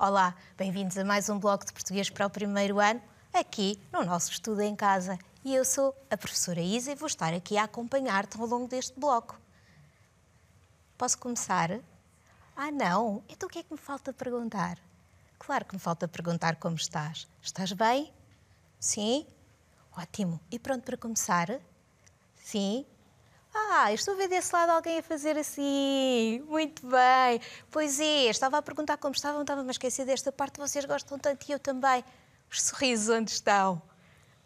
Olá, bem-vindos a mais um bloco de português para o primeiro ano, aqui no nosso estudo em casa. E eu sou a professora Isa e vou estar aqui a acompanhar-te ao longo deste bloco. Posso começar? Ah, não? Então o que é que me falta perguntar? Claro que me falta perguntar como estás. Estás bem? Sim? Ótimo. E pronto para começar? Sim? Ah, estou a ver desse lado alguém a fazer assim. Muito bem. Pois é, estava a perguntar como estavam, estava-me a esquecer desta parte. Vocês gostam tanto e eu também. Os sorrisos onde estão?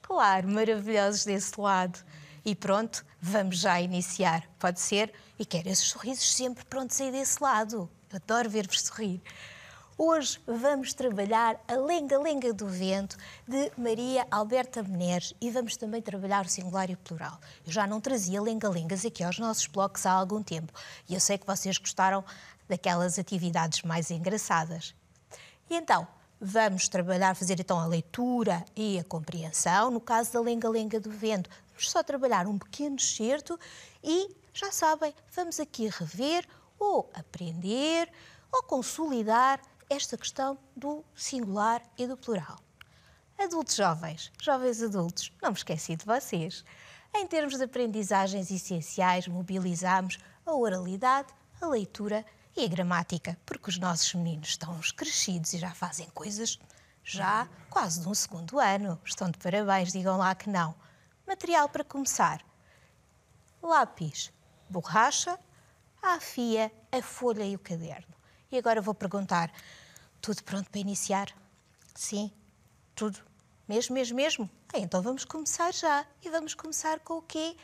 Claro, maravilhosos desse lado. E pronto, vamos já iniciar. Pode ser? E quero esses sorrisos sempre prontos aí desse lado. Eu adoro ver-vos sorrir. Hoje vamos trabalhar a lenga-lenga do vento de Maria Alberta Meneres e vamos também trabalhar o singular e o plural. Eu já não trazia lenga-lengas aqui aos nossos blocos há algum tempo e eu sei que vocês gostaram daquelas atividades mais engraçadas. E então, vamos trabalhar, fazer então a leitura e a compreensão. No caso da lenga-lenga do vento, vamos só trabalhar um pequeno excerto e, já sabem, vamos aqui rever ou aprender ou consolidar esta questão do singular e do plural. Adultos jovens, jovens adultos, não me esqueci de vocês. Em termos de aprendizagens essenciais, mobilizamos a oralidade, a leitura e a gramática, porque os nossos meninos estão crescidos e já fazem coisas já quase de um segundo ano. Estão de parabéns, digam lá que não. Material para começar: lápis, borracha, a afia, a folha e o caderno. E agora vou perguntar: tudo pronto para iniciar? Sim, tudo. Mesmo, mesmo, mesmo? Ah, então vamos começar já. E vamos começar com o quê?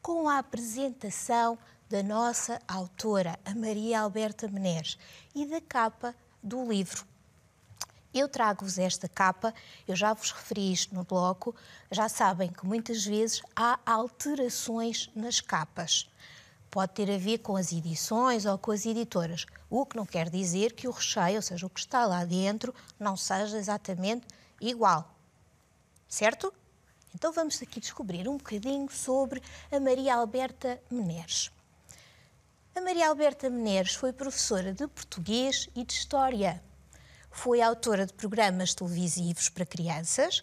Com a apresentação da nossa autora, a Maria Alberta Menezes, e da capa do livro. Eu trago-vos esta capa, eu já vos referi isto no bloco, já sabem que muitas vezes há alterações nas capas. Pode ter a ver com as edições ou com as editoras, o que não quer dizer que o recheio, ou seja, o que está lá dentro, não seja exatamente igual. Certo? Então vamos aqui descobrir um bocadinho sobre a Maria Alberta Meneres. A Maria Alberta Meneres foi professora de português e de história. Foi autora de programas televisivos para crianças,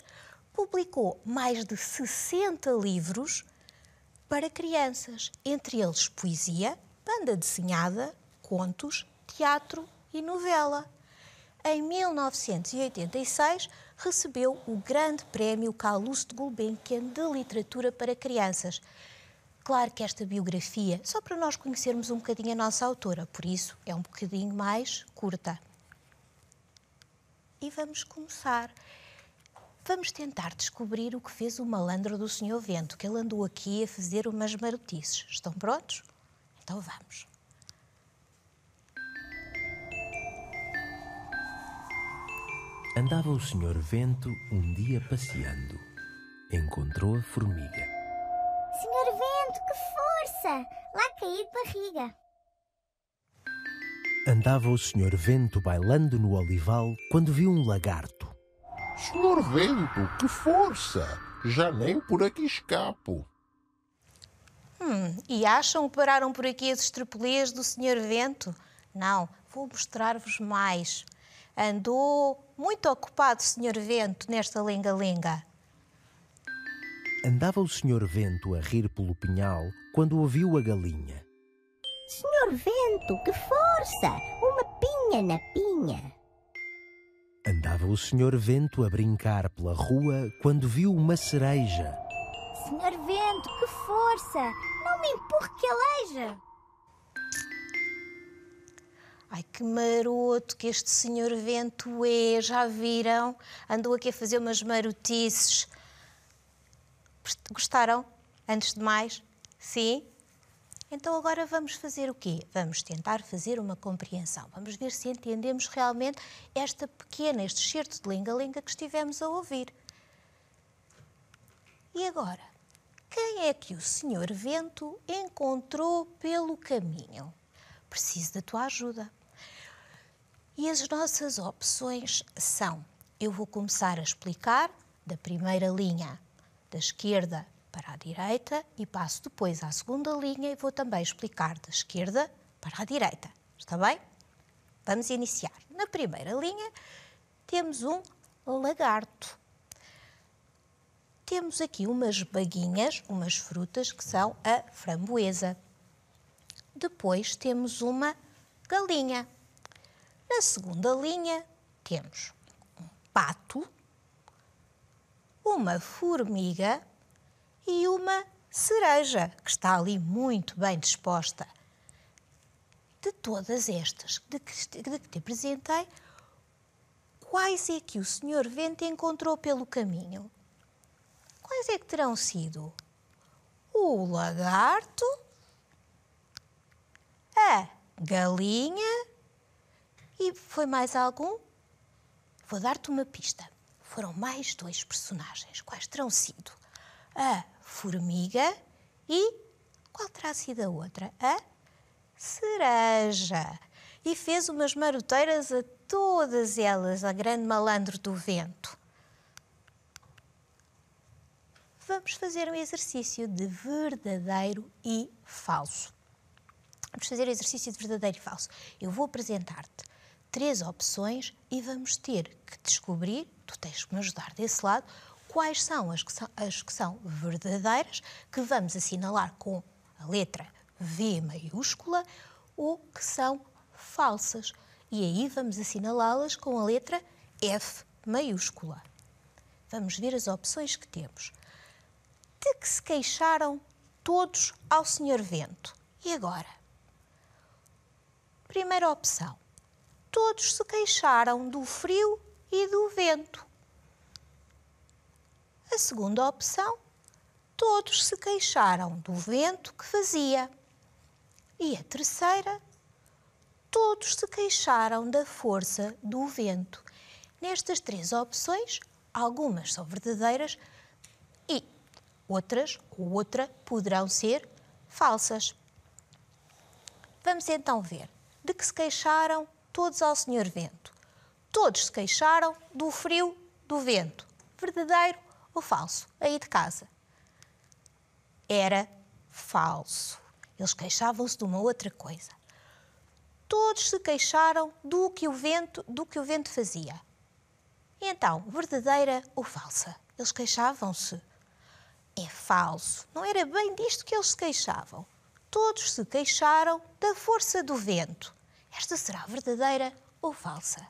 publicou mais de 60 livros para crianças, entre eles poesia, banda desenhada, contos, teatro e novela. Em 1986, recebeu o Grande Prémio Calouste de Gulbenkian de Literatura para Crianças. Claro que esta biografia, só para nós conhecermos um bocadinho a nossa autora, por isso é um bocadinho mais curta. E vamos começar. Vamos tentar descobrir o que fez o malandro do Senhor Vento, que ele andou aqui a fazer umas marotices. Estão prontos? Então vamos. Andava o Senhor Vento um dia passeando. Encontrou a formiga. Senhor Vento, que força! Lá caí de barriga. Andava o Senhor Vento bailando no olival quando viu um lagarto. Senhor Vento, que força! Já nem por aqui escapo. Hum, e acham que pararam por aqui as estrepelias do Senhor Vento? Não, vou mostrar-vos mais. Andou muito ocupado o Senhor Vento nesta lenga-lenga. Andava o Senhor Vento a rir pelo pinhal quando ouviu a galinha. Senhor Vento, que força! Uma pinha na pinha! Andava o Senhor Vento a brincar pela rua quando viu uma cereja. Senhor Vento, que força! Não me empurre que aleija! Ai, que maroto que este Senhor Vento é! Já viram? Andou aqui a fazer umas marotices. Gostaram? Antes de mais, sim? Então agora vamos fazer o quê? Vamos tentar fazer uma compreensão. Vamos ver se entendemos realmente esta pequena, este certo de lenga-lenga que estivemos a ouvir. E agora, quem é que o Senhor Vento encontrou pelo caminho? Preciso da tua ajuda. E as nossas opções são: eu vou começar a explicar da primeira linha, da esquerda para a direita e passo depois à segunda linha e vou também explicar da esquerda para a direita. Está bem? Vamos iniciar. Na primeira linha temos um lagarto. Temos aqui umas baguinhas, umas frutas que são a framboesa. Depois temos uma galinha. Na segunda linha temos um pato, uma formiga, e uma cereja, que está ali muito bem disposta. De todas estas de que, de que te apresentei, quais é que o Senhor Vento encontrou pelo caminho? Quais é que terão sido? O lagarto, a galinha e foi mais algum? Vou dar-te uma pista. Foram mais dois personagens. Quais terão sido? A formiga e qual terá sido a outra? A cereja. E fez umas maroteiras a todas elas, a grande malandro do vento. Vamos fazer um exercício de verdadeiro e falso. Vamos fazer exercício de verdadeiro e falso. Eu vou apresentar-te três opções e vamos ter que descobrir, tu tens que me ajudar desse lado, quais são as que são, as que são verdadeiras, que vamos assinalar com a letra V maiúscula, ou que são falsas. E aí vamos assinalá-las com a letra F maiúscula. Vamos ver as opções que temos. De que se queixaram todos ao Sr. Vento. E agora? Primeira opção. Todos se queixaram do frio e do vento. A segunda opção, todos se queixaram do vento que fazia. E a terceira, todos se queixaram da força do vento. Nestas três opções, algumas são verdadeiras e outras ou outra poderão ser falsas. Vamos então ver de que se queixaram todos ao Senhor Vento. Todos se queixaram do frio do vento. Verdadeiro ou falso, aí de casa. Era falso. Eles queixavam-se de uma outra coisa. Todos se queixaram do que o vento, do que o vento fazia. E então, verdadeira ou falsa? Eles queixavam-se. É falso. Não era bem disto que eles se queixavam. Todos se queixaram da força do vento. Esta será verdadeira ou falsa?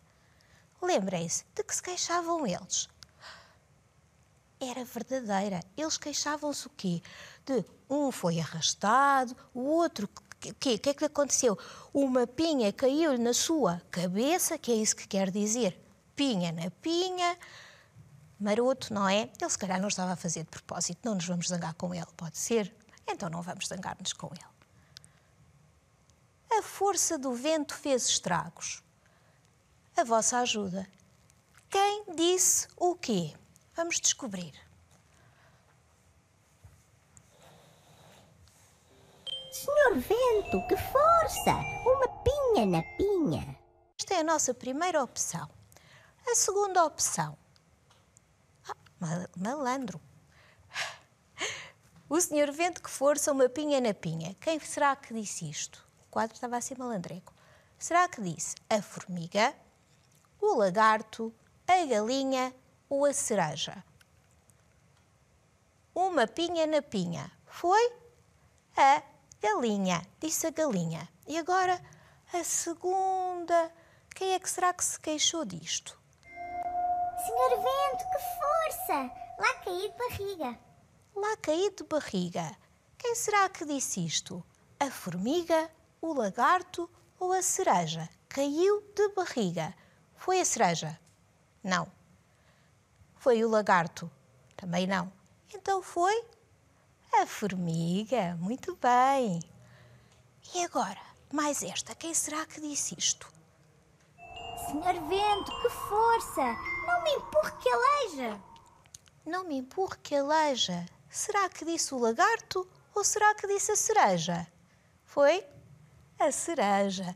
Lembrem-se de que se queixavam eles era verdadeira. Eles queixavam-se o quê? De um foi arrastado, o outro o que, que é que lhe aconteceu? Uma pinha caiu-lhe na sua cabeça, que é isso que quer dizer. Pinha na pinha, maroto, não é? Ele se calhar não estava a fazer de propósito, não nos vamos zangar com ele, pode ser? Então não vamos zangar-nos com ele. A força do vento fez estragos. A vossa ajuda. Quem disse o quê? Vamos descobrir. Senhor Vento, que força! Uma pinha na pinha. Esta é a nossa primeira opção. A segunda opção. Ah, malandro. O senhor Vento, que força! Uma pinha na pinha. Quem será que disse isto? O quadro estava assim malandreco. Será que disse a formiga, o lagarto, a galinha ou a cereja? Uma pinha na pinha. Foi a galinha, disse a galinha. E agora a segunda. Quem é que será que se queixou disto? Senhor Vento, que força! Lá caí de barriga. Lá caí de barriga. Quem será que disse isto? A formiga, o lagarto ou a cereja? Caiu de barriga. Foi a cereja? Não, foi o lagarto? Também não. Então foi a formiga. Muito bem. E agora, mais esta, quem será que disse isto? Senhor Vento, que força! Não me empurre que aleija! Não me empurre que aleija. Será que disse o lagarto ou será que disse a cereja? Foi a cereja.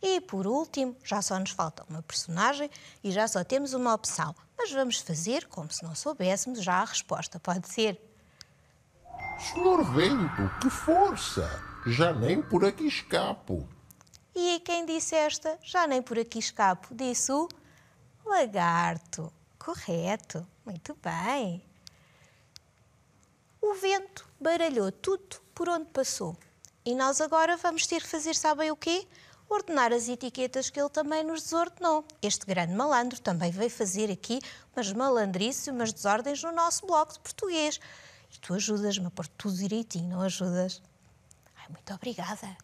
E por último, já só nos falta uma personagem e já só temos uma opção mas vamos fazer como se não soubéssemos já a resposta. Pode ser? Senhor Vento, que força! Já nem por aqui escapo. E quem disse esta, já nem por aqui escapo, disse o lagarto. Correto, muito bem. O vento baralhou tudo por onde passou. E nós agora vamos ter que fazer, sabem o quê? ordenar as etiquetas que ele também nos desordenou. Este grande malandro também veio fazer aqui umas malandrices, umas desordens no nosso bloco de português. E tu ajudas-me a pôr tudo direitinho, não ajudas? Ai, muito obrigada.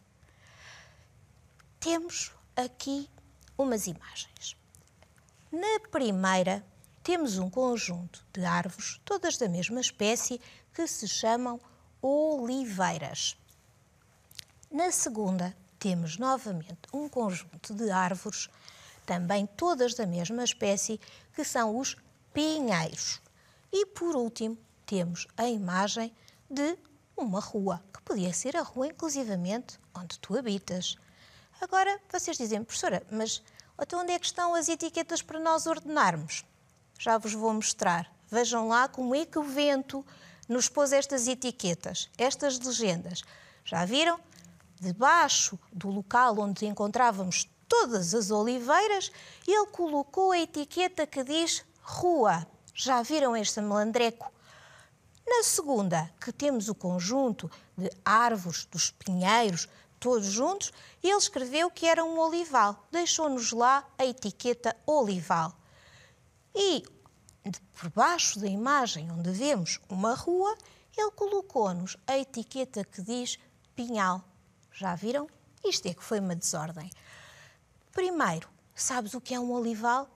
Temos aqui umas imagens. Na primeira, temos um conjunto de árvores, todas da mesma espécie, que se chamam oliveiras. Na segunda, temos novamente um conjunto de árvores, também todas da mesma espécie, que são os pinheiros. E por último, temos a imagem de uma rua, que podia ser a rua, inclusivamente, onde tu habitas. Agora, vocês dizem, professora, mas até então onde é que estão as etiquetas para nós ordenarmos? Já vos vou mostrar. Vejam lá como é que o vento nos pôs estas etiquetas, estas legendas. Já viram? debaixo do local onde encontrávamos todas as oliveiras, ele colocou a etiqueta que diz Rua. Já viram este melandreco? Na segunda, que temos o conjunto de árvores, dos pinheiros, todos juntos, ele escreveu que era um olival. Deixou-nos lá a etiqueta olival. E por baixo da imagem onde vemos uma rua, ele colocou-nos a etiqueta que diz pinhal. Já viram? Isto é que foi uma desordem. Primeiro, sabes o que é um olival?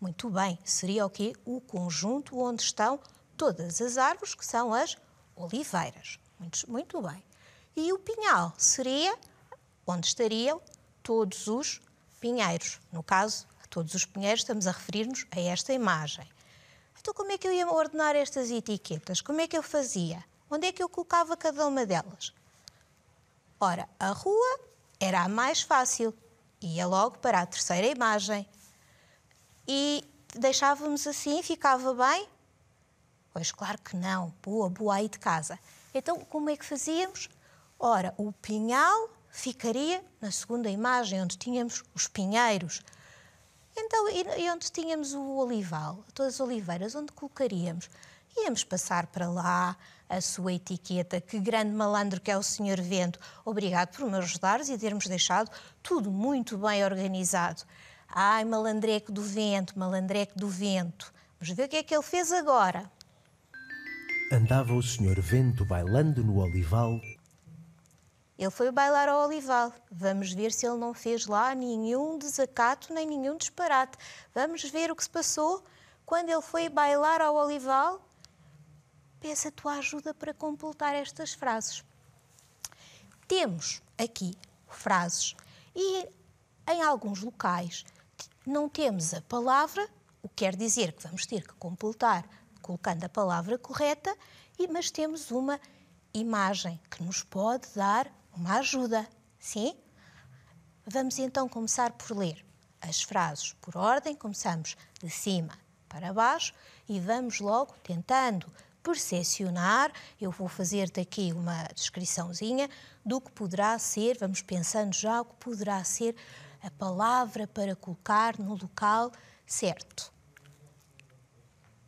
Muito bem, seria o quê? O conjunto onde estão todas as árvores, que são as oliveiras. Muito, muito bem. E o pinhal seria onde estariam todos os pinheiros. No caso, todos os pinheiros, estamos a referir-nos a esta imagem. Então, como é que eu ia ordenar estas etiquetas? Como é que eu fazia? Onde é que eu colocava cada uma delas? Ora, a rua era a mais fácil, ia logo para a terceira imagem. E deixávamos assim, ficava bem? Pois claro que não, boa, boa aí de casa. Então, como é que fazíamos? Ora, o pinhal ficaria na segunda imagem, onde tínhamos os pinheiros. Então, e onde tínhamos o olival, todas as oliveiras, onde colocaríamos? Íamos passar para lá, a sua etiqueta. Que grande malandro que é o Sr. Vento. Obrigado por me ajudares e termos deixado tudo muito bem organizado. Ai, malandreco do vento, malandreco do vento. Vamos ver o que é que ele fez agora. Andava o Sr. Vento bailando no olival. Ele foi bailar ao olival. Vamos ver se ele não fez lá nenhum desacato nem nenhum disparate. Vamos ver o que se passou quando ele foi bailar ao olival peço a tua ajuda para completar estas frases. Temos aqui frases e em alguns locais não temos a palavra, o que quer dizer que vamos ter que completar colocando a palavra correta, mas temos uma imagem que nos pode dar uma ajuda. Sim? Vamos então começar por ler as frases por ordem, começamos de cima para baixo e vamos logo tentando por eu vou fazer daqui uma descriçãozinha do que poderá ser, vamos pensando já, o que poderá ser a palavra para colocar no local certo.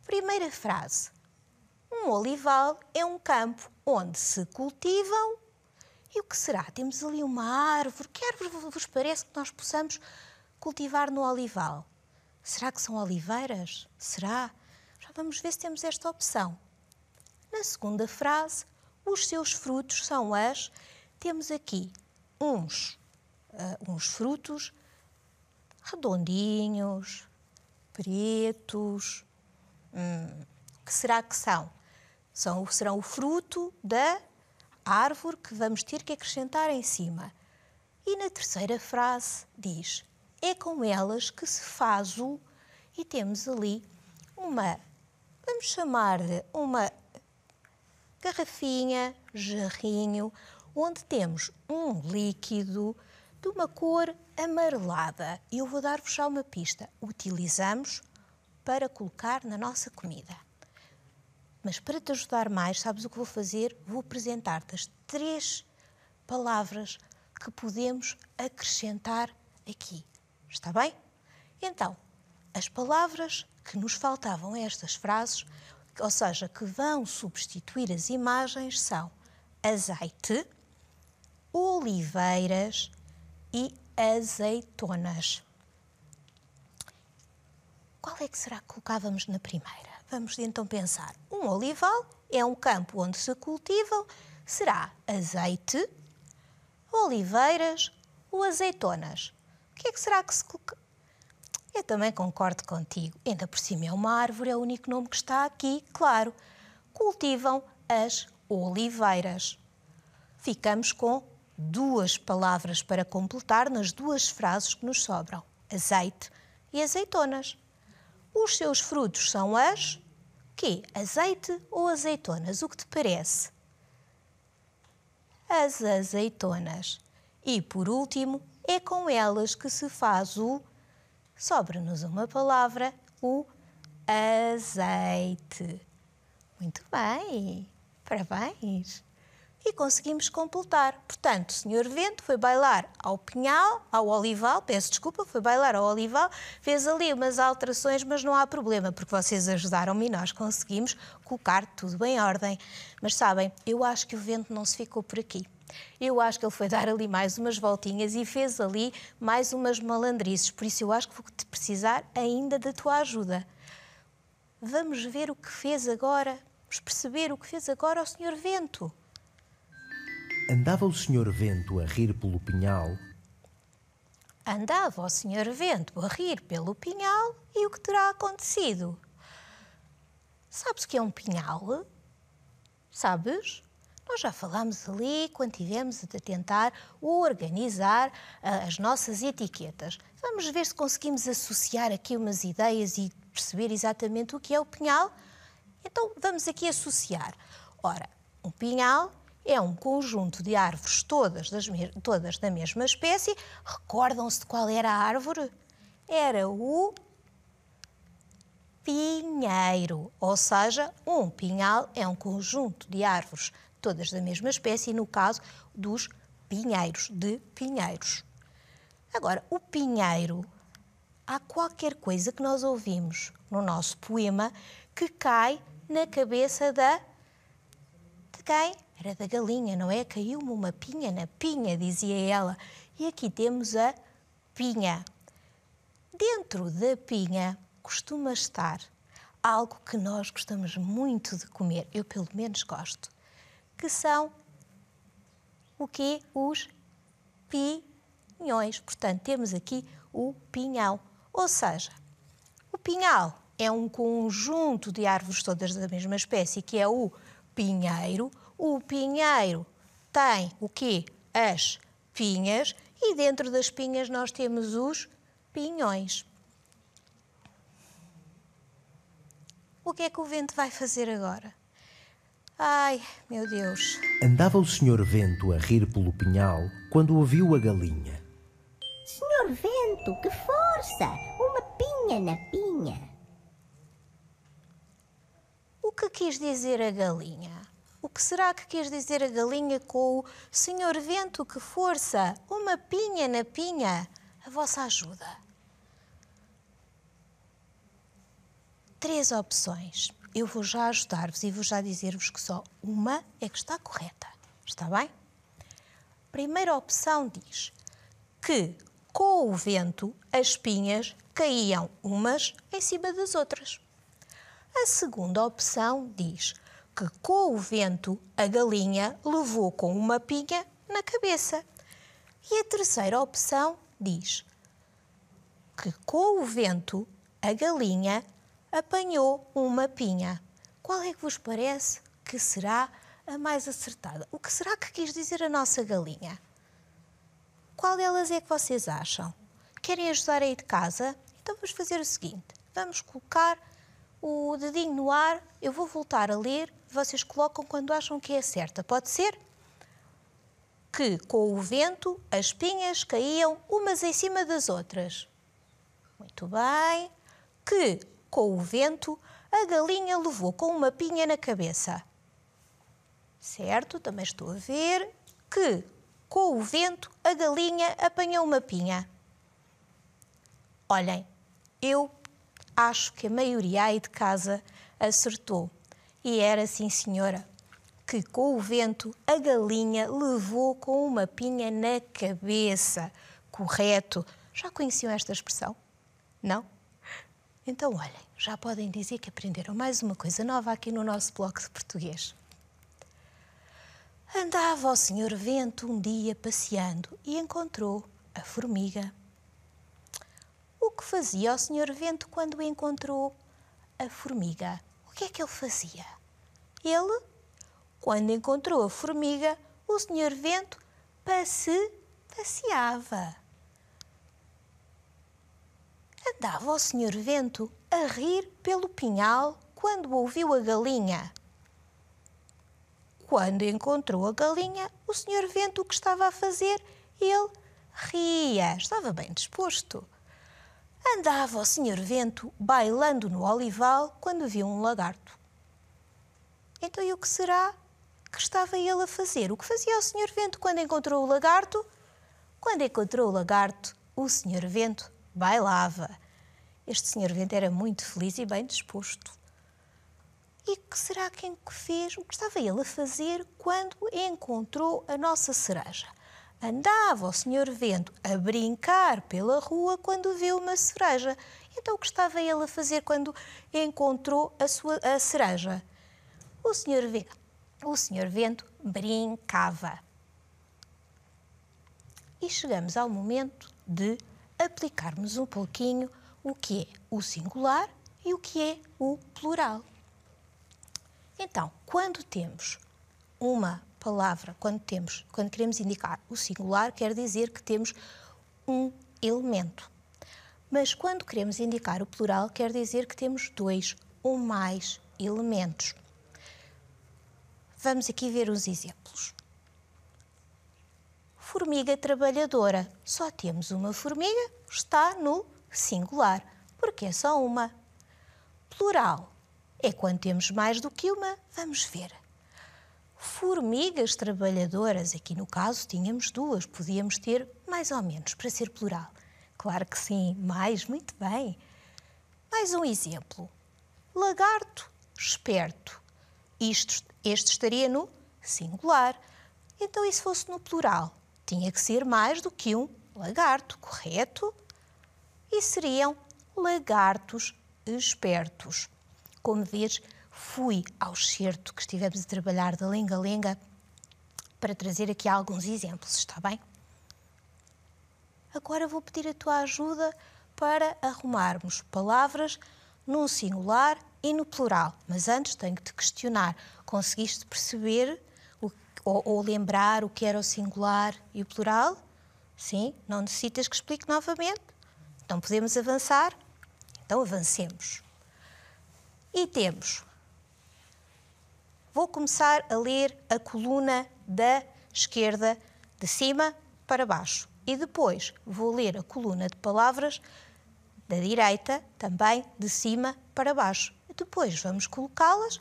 Primeira frase. Um olival é um campo onde se cultivam. E o que será? Temos ali uma árvore. Que árvore vos parece que nós possamos cultivar no olival? Será que são oliveiras? Será? Já vamos ver se temos esta opção. Na segunda frase, os seus frutos são as. Temos aqui uns, uh, uns frutos redondinhos, pretos. Hum, que será que são? são? Serão o fruto da árvore que vamos ter que acrescentar em cima. E na terceira frase diz: É com elas que se faz o. E temos ali uma, vamos chamar uma garrafinha, jarrinho, onde temos um líquido de uma cor amarelada. Eu vou dar-vos já uma pista. Utilizamos para colocar na nossa comida. Mas para te ajudar mais, sabes o que vou fazer? Vou apresentar-te as três palavras que podemos acrescentar aqui. Está bem? Então, as palavras que nos faltavam a estas frases ou seja, que vão substituir as imagens são azeite, oliveiras e azeitonas. Qual é que será que colocávamos na primeira? Vamos então pensar. Um olival é um campo onde se cultivam, será azeite, oliveiras ou azeitonas. O que é que será que se eu também concordo contigo. Ainda por cima é uma árvore, é o único nome que está aqui, claro. Cultivam as oliveiras. Ficamos com duas palavras para completar nas duas frases que nos sobram: azeite e azeitonas. Os seus frutos são as que Azeite ou azeitonas? O que te parece? As azeitonas. E por último, é com elas que se faz o sobra-nos uma palavra, o azeite. Muito bem, parabéns. E conseguimos completar. Portanto, o senhor Vento foi bailar ao Pinhal, ao Olival, peço desculpa, foi bailar ao Olival, fez ali umas alterações, mas não há problema, porque vocês ajudaram-me e nós conseguimos colocar tudo em ordem. Mas sabem, eu acho que o vento não se ficou por aqui. Eu acho que ele foi dar ali mais umas voltinhas e fez ali mais umas malandrices. Por isso, eu acho que vou te precisar ainda da tua ajuda. Vamos ver o que fez agora. Vamos perceber o que fez agora ao Sr. Vento. Andava o Sr. Vento a rir pelo pinhal Andava o Sr. Vento a rir pelo pinhal e o que terá acontecido? Sabes o que é um pinhal? Sabes? Nós já falámos ali quando tivemos de tentar organizar uh, as nossas etiquetas. Vamos ver se conseguimos associar aqui umas ideias e perceber exatamente o que é o pinhal. Então vamos aqui associar. Ora, um pinhal é um conjunto de árvores todas, das, todas da mesma espécie. Recordam-se de qual era a árvore? Era o pinheiro, ou seja, um pinhal é um conjunto de árvores todas da mesma espécie, no caso dos pinheiros, de pinheiros. Agora, o pinheiro, há qualquer coisa que nós ouvimos no nosso poema que cai na cabeça da. de quem? Era da galinha, não é? Caiu-me uma pinha na pinha, dizia ela. E aqui temos a pinha. Dentro da pinha costuma estar algo que nós gostamos muito de comer. Eu, pelo menos, gosto que são o que os pinhões. Portanto, temos aqui o pinhão. Ou seja, o pinhal é um conjunto de árvores todas da mesma espécie, que é o pinheiro. O pinheiro tem o quê? As pinhas e dentro das pinhas nós temos os pinhões. O que é que o vento vai fazer agora? Ai, meu Deus. Andava o Senhor Vento a rir pelo pinhal quando ouviu a galinha. Senhor Vento, que força! Uma pinha na pinha. O que quis dizer a galinha? O que será que quis dizer a galinha com o Senhor Vento, que força! Uma pinha na pinha! A vossa ajuda. Três opções eu vou já ajudar-vos e vou já dizer-vos que só uma é que está correta. Está bem? Primeira opção diz que, com o vento, as espinhas caíam umas em cima das outras. A segunda opção diz que, com o vento, a galinha levou com uma pinha na cabeça. E a terceira opção diz que, com o vento, a galinha apanhou uma pinha. Qual é que vos parece que será a mais acertada? O que será que quis dizer a nossa galinha? Qual delas é que vocês acham? Querem ajudar aí de casa? Então vamos fazer o seguinte: vamos colocar o dedinho no ar, eu vou voltar a ler, vocês colocam quando acham que é certa. Pode ser? Que com o vento as pinhas caíam umas em cima das outras. Muito bem. Que com o vento, a galinha levou com uma pinha na cabeça. Certo, também estou a ver que, com o vento, a galinha apanhou uma pinha. Olhem, eu acho que a maioria aí de casa acertou. E era sim, senhora, que com o vento a galinha levou com uma pinha na cabeça. Correto. Já conheciam esta expressão? Não? Então, olhem, já podem dizer que aprenderam mais uma coisa nova aqui no nosso bloco de português. Andava o senhor Vento um dia passeando e encontrou a formiga. O que fazia o senhor Vento quando encontrou a formiga? O que é que ele fazia? Ele, quando encontrou a formiga, o senhor Vento passe, passeava. Andava o senhor vento a rir pelo pinhal quando ouviu a galinha. Quando encontrou a galinha, o senhor vento o que estava a fazer, ele ria, estava bem disposto. Andava o senhor vento bailando no olival quando viu um lagarto. Então, e o que será que estava ele a fazer? O que fazia o senhor vento quando encontrou o lagarto? Quando encontrou o lagarto, o senhor vento bailava. Este senhor vento era muito feliz e bem disposto. E que será quem que fez? O que estava ele a fazer quando encontrou a nossa cereja? Andava o senhor vento a brincar pela rua quando viu uma cereja. Então o que estava ele a fazer quando encontrou a sua a cereja? O senhor vento, o senhor vento brincava. E chegamos ao momento de aplicarmos um pouquinho o que é o singular e o que é o plural. Então, quando temos uma palavra, quando temos, quando queremos indicar o singular, quer dizer que temos um elemento. Mas quando queremos indicar o plural, quer dizer que temos dois ou mais elementos. Vamos aqui ver uns exemplos formiga trabalhadora. Só temos uma formiga, está no singular, porque é só uma. Plural é quando temos mais do que uma, vamos ver. Formigas trabalhadoras, aqui no caso tínhamos duas, podíamos ter mais ou menos, para ser plural. Claro que sim, mais, muito bem. Mais um exemplo. Lagarto esperto. Isto, este estaria no singular. Então, e se fosse no plural? Tinha que ser mais do que um lagarto, correto? E seriam lagartos espertos. Como vês, fui ao certo que estivemos a trabalhar da lenga-lenga para trazer aqui alguns exemplos, está bem? Agora vou pedir a tua ajuda para arrumarmos palavras no singular e no plural. Mas antes tenho que te questionar: conseguiste perceber ou, ou lembrar o que era o singular e o plural? Sim, não necessitas que explique novamente. Então podemos avançar? Então avancemos. E temos. Vou começar a ler a coluna da esquerda de cima para baixo e depois vou ler a coluna de palavras da direita também de cima para baixo. E depois vamos colocá-las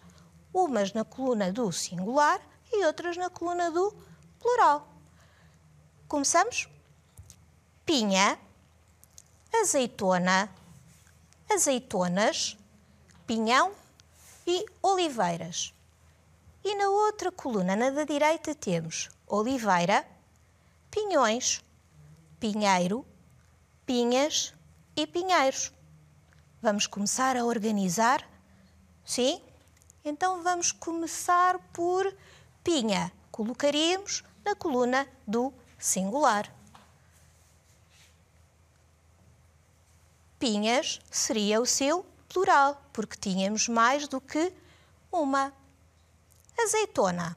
umas na coluna do singular e outras na coluna do plural. Começamos? Pinha, azeitona, azeitonas, pinhão e oliveiras. E na outra coluna, na da direita, temos oliveira, pinhões, pinheiro, pinhas e pinheiros. Vamos começar a organizar? Sim? Então vamos começar por pinha colocaríamos na coluna do singular. Pinhas seria o seu plural, porque tínhamos mais do que uma. Azeitona.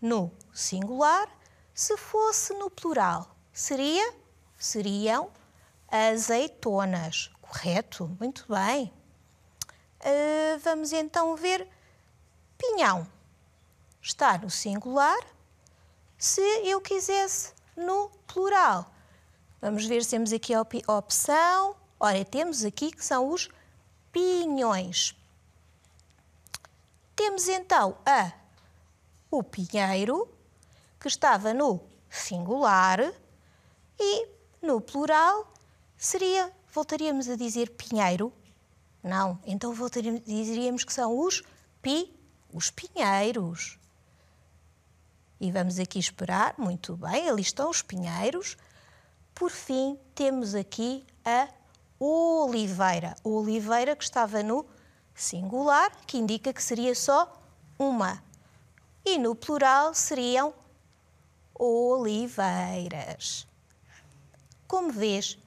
No singular, se fosse no plural, seria seriam azeitonas, correto? Muito bem. Uh, vamos então ver pinhão está no singular, se eu quisesse no plural. Vamos ver se temos aqui a opção. Ora, temos aqui que são os pinhões. Temos então a o pinheiro, que estava no singular, e no plural seria, voltaríamos a dizer pinheiro? Não, então voltaríamos, diríamos que são os pi, os pinheiros. E vamos aqui esperar, muito bem, ali estão os pinheiros. Por fim, temos aqui a oliveira. Oliveira que estava no singular, que indica que seria só uma. E no plural seriam oliveiras. Como vês,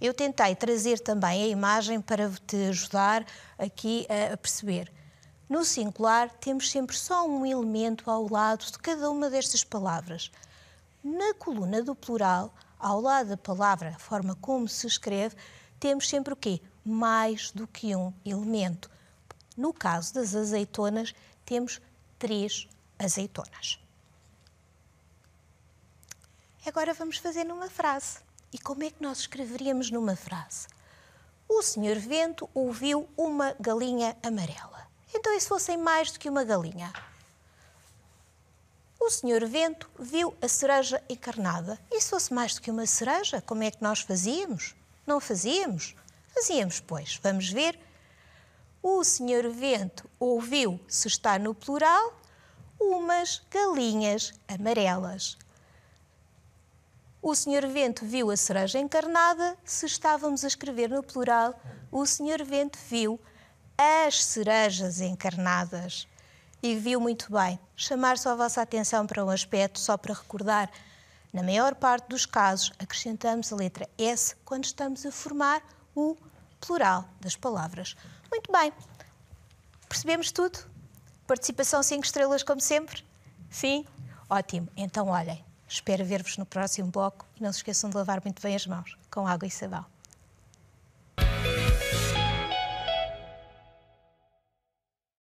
eu tentei trazer também a imagem para te ajudar aqui a perceber. No singular, temos sempre só um elemento ao lado de cada uma destas palavras. Na coluna do plural, ao lado da palavra, a forma como se escreve, temos sempre o quê? Mais do que um elemento. No caso das azeitonas, temos três azeitonas. Agora vamos fazer numa frase. E como é que nós escreveríamos numa frase? O senhor vento ouviu uma galinha amarela. Então, e se fossem mais do que uma galinha? O senhor Vento viu a cereja encarnada. E se fosse mais do que uma cereja, como é que nós fazíamos? Não fazíamos? Fazíamos, pois. Vamos ver. O senhor Vento ouviu, se está no plural, umas galinhas amarelas. O senhor Vento viu a cereja encarnada, se estávamos a escrever no plural, o senhor Vento viu as cerejas encarnadas. E viu muito bem. Chamar só a vossa atenção para um aspecto, só para recordar. Na maior parte dos casos, acrescentamos a letra S quando estamos a formar o plural das palavras. Muito bem. Percebemos tudo? Participação 5 estrelas, como sempre? Sim? Ótimo. Então, olhem, espero ver-vos no próximo bloco e não se esqueçam de lavar muito bem as mãos com água e sabão.